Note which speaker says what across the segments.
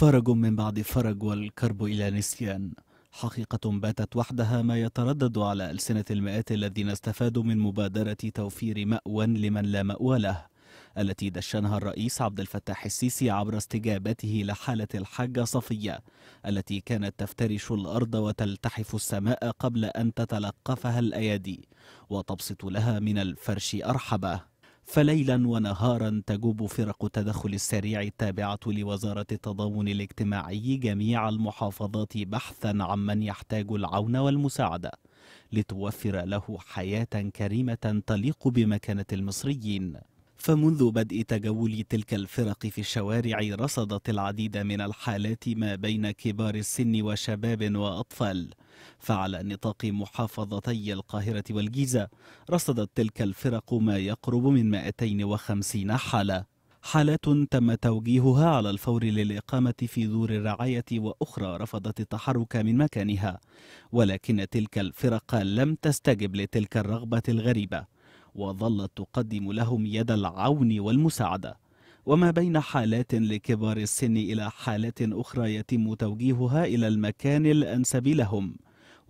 Speaker 1: فرج من بعد فرج والكرب إلى نسيان حقيقة باتت وحدها ما يتردد على ألسنة المئات الذين استفادوا من مبادرة توفير مأوى لمن لا مأوى له التي دشنها الرئيس عبد الفتاح السيسي عبر استجابته لحالة الحاجة صفية التي كانت تفترش الأرض وتلتحف السماء قبل أن تتلقفها الأيادي وتبسط لها من الفرش أرحبه فليلا ونهارا تجوب فرق التدخل السريع التابعة لوزارة التضامن الاجتماعي جميع المحافظات بحثا عمن يحتاج العون والمساعدة لتوفر له حياة كريمة تليق بمكانة المصريين فمنذ بدء تجول تلك الفرق في الشوارع رصدت العديد من الحالات ما بين كبار السن وشباب وأطفال فعلى نطاق محافظتي القاهرة والجيزة رصدت تلك الفرق ما يقرب من 250 حالة حالات تم توجيهها على الفور للإقامة في دور الرعاية وأخرى رفضت التحرك من مكانها ولكن تلك الفرق لم تستجب لتلك الرغبة الغريبة وظلت تقدم لهم يد العون والمساعدة وما بين حالات لكبار السن إلى حالات أخرى يتم توجيهها إلى المكان الأنسب لهم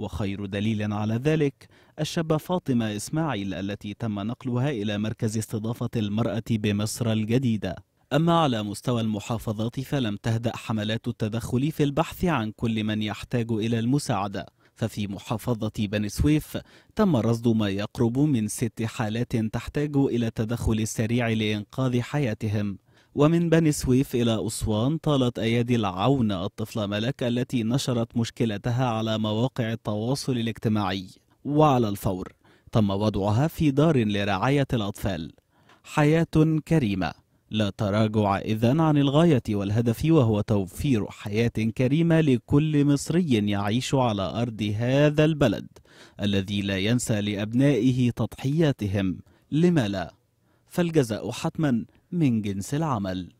Speaker 1: وخير دليل على ذلك الشابة فاطمة إسماعيل التي تم نقلها إلى مركز استضافة المرأة بمصر الجديدة أما على مستوى المحافظات فلم تهدأ حملات التدخل في البحث عن كل من يحتاج إلى المساعدة ففي محافظة بني سويف تم رصد ما يقرب من ست حالات تحتاج إلى التدخل السريع لإنقاذ حياتهم ومن بني سويف إلى أسوان طالت أيادي العون الطفلة ملك التي نشرت مشكلتها على مواقع التواصل الاجتماعي وعلى الفور تم وضعها في دار لرعاية الأطفال حياة كريمة لا تراجع إذن عن الغاية والهدف وهو توفير حياة كريمة لكل مصري يعيش على أرض هذا البلد الذي لا ينسى لأبنائه تضحياتهم لما لا فالجزاء حتما من جنس العمل